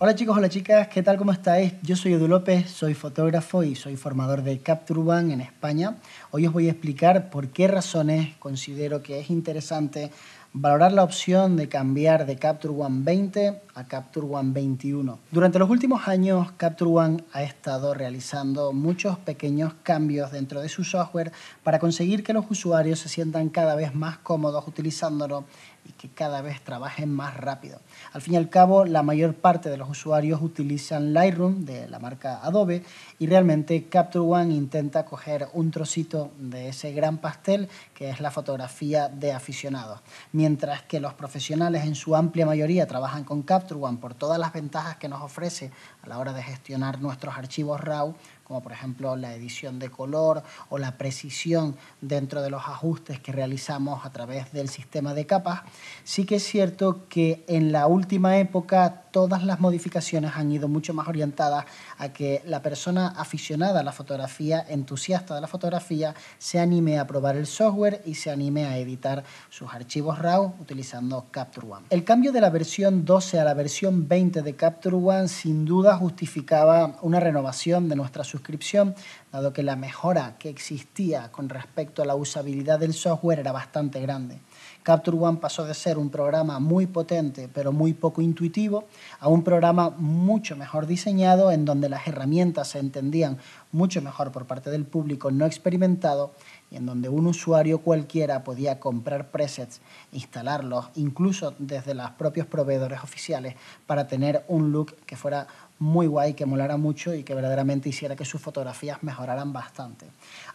Hola chicos, hola chicas, ¿qué tal? ¿Cómo estáis? Yo soy Edu López, soy fotógrafo y soy formador de Capture One en España. Hoy os voy a explicar por qué razones considero que es interesante valorar la opción de cambiar de Capture One 20 a Capture One 21. Durante los últimos años, Capture One ha estado realizando muchos pequeños cambios dentro de su software para conseguir que los usuarios se sientan cada vez más cómodos utilizándolo y que cada vez trabajen más rápido. Al fin y al cabo, la mayor parte de los usuarios utilizan Lightroom de la marca Adobe y realmente Capture One intenta coger un trocito de ese gran pastel que es la fotografía de aficionados. Mientras que los profesionales en su amplia mayoría trabajan con Capture One por todas las ventajas que nos ofrece a la hora de gestionar nuestros archivos RAW, como por ejemplo la edición de color o la precisión dentro de los ajustes que realizamos a través del sistema de capas, sí que es cierto que en la última época todas las modificaciones han ido mucho más orientadas a que la persona aficionada a la fotografía, entusiasta de la fotografía, se anime a probar el software y se anime a editar sus archivos RAW utilizando Capture One. El cambio de la versión 12 a la versión 20 de Capture One sin duda justificaba una renovación de nuestra suscripción dado que la mejora que existía con respecto a la usabilidad del software era bastante grande. Capture One pasó de ser un programa muy potente pero muy poco intuitivo a un programa mucho mejor diseñado en donde las herramientas se entendían mucho mejor por parte del público no experimentado y en donde un usuario cualquiera podía comprar presets, instalarlos, incluso desde los propios proveedores oficiales, para tener un look que fuera muy guay, que molara mucho y que verdaderamente hiciera que sus fotografías mejoraran bastante.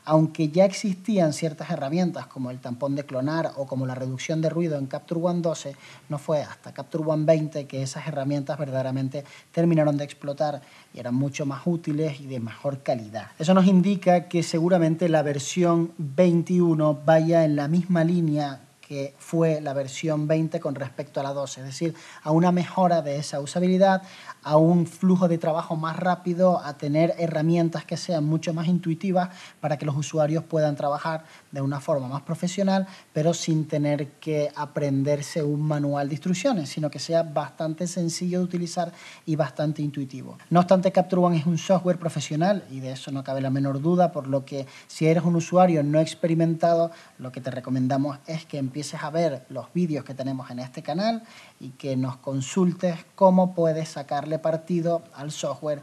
Aunque ya existían ciertas herramientas como el tampón de clonar o como la reducción de ruido en Capture One 12, no fue hasta Capture One 20 que esas herramientas verdaderamente terminaron de explotar y eran mucho más útiles y de mejor calidad. Eso nos indica que seguramente la versión 21 vaya en la misma línea que fue la versión 20 con respecto a la 12, es decir, a una mejora de esa usabilidad, a un flujo de trabajo más rápido, a tener herramientas que sean mucho más intuitivas para que los usuarios puedan trabajar de una forma más profesional, pero sin tener que aprenderse un manual de instrucciones, sino que sea bastante sencillo de utilizar y bastante intuitivo. No obstante, Capture One es un software profesional y de eso no cabe la menor duda, por lo que si eres un usuario no experimentado, lo que te recomendamos es que empieces a ver los vídeos que tenemos en este canal y que nos consultes cómo puedes sacarle partido al software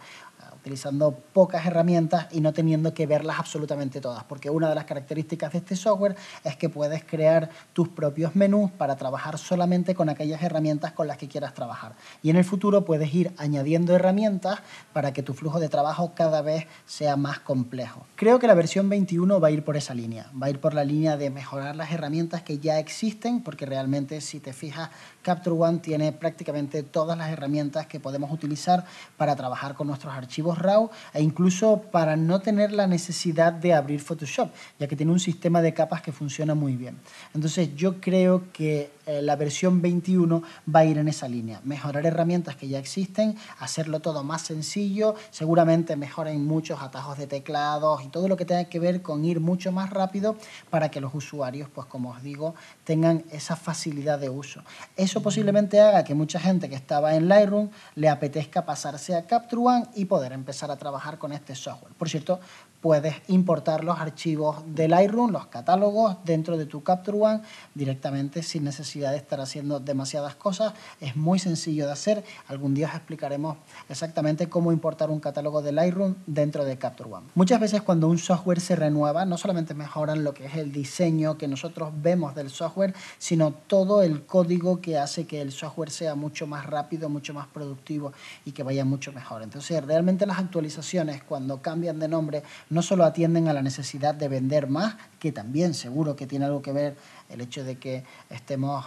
utilizando pocas herramientas y no teniendo que verlas absolutamente todas, porque una de las características de este software es que puedes crear tus propios menús para trabajar solamente con aquellas herramientas con las que quieras trabajar. Y en el futuro puedes ir añadiendo herramientas para que tu flujo de trabajo cada vez sea más complejo. Creo que la versión 21 va a ir por esa línea, va a ir por la línea de mejorar las herramientas que ya existen, porque realmente si te fijas, Capture One tiene prácticamente todas las herramientas que podemos utilizar para trabajar con nuestros archivos RAW e incluso para no tener la necesidad de abrir Photoshop, ya que tiene un sistema de capas que funciona muy bien. Entonces yo creo que eh, la versión 21 va a ir en esa línea. Mejorar herramientas que ya existen, hacerlo todo más sencillo, seguramente mejoren muchos atajos de teclados y todo lo que tenga que ver con ir mucho más rápido para que los usuarios, pues como os digo, tengan esa facilidad de uso. Eso posiblemente haga que mucha gente que estaba en Lightroom le apetezca pasarse a Capture One y poder empezar a trabajar con este software. Por cierto, puedes importar los archivos de Lightroom, los catálogos, dentro de tu Capture One directamente sin necesidad de estar haciendo demasiadas cosas. Es muy sencillo de hacer. Algún día os explicaremos exactamente cómo importar un catálogo de Lightroom dentro de Capture One. Muchas veces cuando un software se renueva, no solamente mejoran lo que es el diseño que nosotros vemos del software, sino todo el código que hace que el software sea mucho más rápido, mucho más productivo y que vaya mucho mejor. Entonces, realmente las actualizaciones cuando cambian de nombre no solo atienden a la necesidad de vender más, que también seguro que tiene algo que ver el hecho de que estemos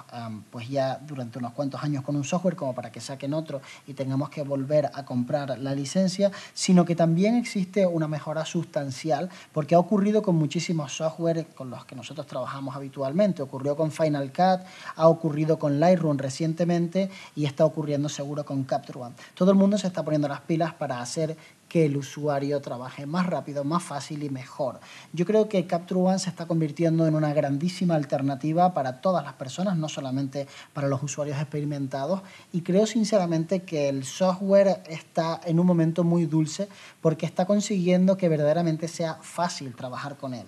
pues ya durante unos cuantos años con un software como para que saquen otro y tengamos que volver a comprar la licencia, sino que también existe una mejora sustancial porque ha ocurrido con muchísimos software con los que nosotros trabajamos habitualmente. Ocurrió con Final Cut, ha ocurrido con Lightroom recientemente y está ocurriendo seguro con Capture One. Todo el mundo se está poniendo las pilas para hacer que el usuario trabaje más rápido, más fácil y mejor. Yo creo que Capture One se está convirtiendo en una grandísima alternativa para todas las personas, no solamente para los usuarios experimentados. Y creo sinceramente que el software está en un momento muy dulce porque está consiguiendo que verdaderamente sea fácil trabajar con él.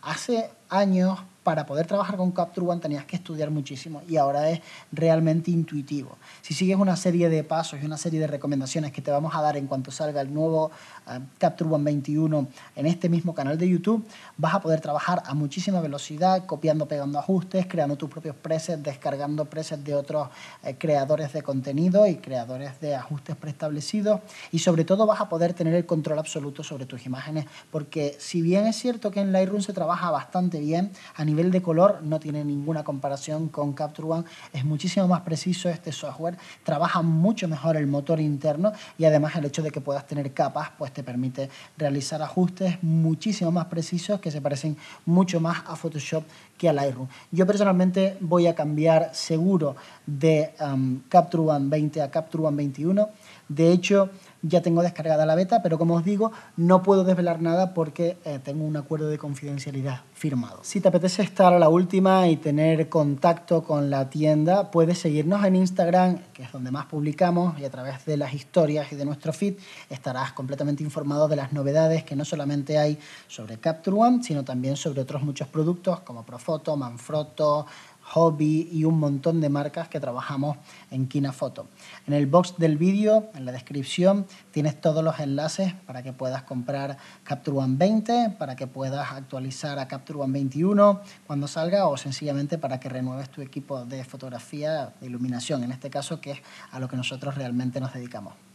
Hace años para poder trabajar con Capture One tenías que estudiar muchísimo y ahora es realmente intuitivo. Si sigues una serie de pasos y una serie de recomendaciones que te vamos a dar en cuanto salga el nuevo eh, Capture One 21 en este mismo canal de YouTube, vas a poder trabajar a muchísima velocidad, copiando, pegando ajustes, creando tus propios presets, descargando presets de otros eh, creadores de contenido y creadores de ajustes preestablecidos y sobre todo vas a poder tener el control absoluto sobre tus imágenes porque si bien es cierto que en Lightroom se trabaja bastante bien a nivel de color no tiene ninguna comparación con Capture One. Es muchísimo más preciso este software, trabaja mucho mejor el motor interno y además el hecho de que puedas tener capas pues te permite realizar ajustes muchísimo más precisos que se parecen mucho más a Photoshop que a Lightroom. Yo personalmente voy a cambiar seguro de um, Capture One 20 a Capture One 21. De hecho, ya tengo descargada la beta, pero como os digo, no puedo desvelar nada porque eh, tengo un acuerdo de confidencialidad firmado. Si te apetece estar a la última y tener contacto con la tienda, puedes seguirnos en Instagram, que es donde más publicamos, y a través de las historias y de nuestro feed estarás completamente informado de las novedades que no solamente hay sobre Capture One, sino también sobre otros muchos productos como Profoto, Manfrotto, Hobby y un montón de marcas que trabajamos en Kinafoto. En el box del vídeo, en la descripción, tienes todos los enlaces para que puedas comprar Capture One 20, para que puedas actualizar a Capture One 21 cuando salga o sencillamente para que renueves tu equipo de fotografía, de iluminación, en este caso, que es a lo que nosotros realmente nos dedicamos.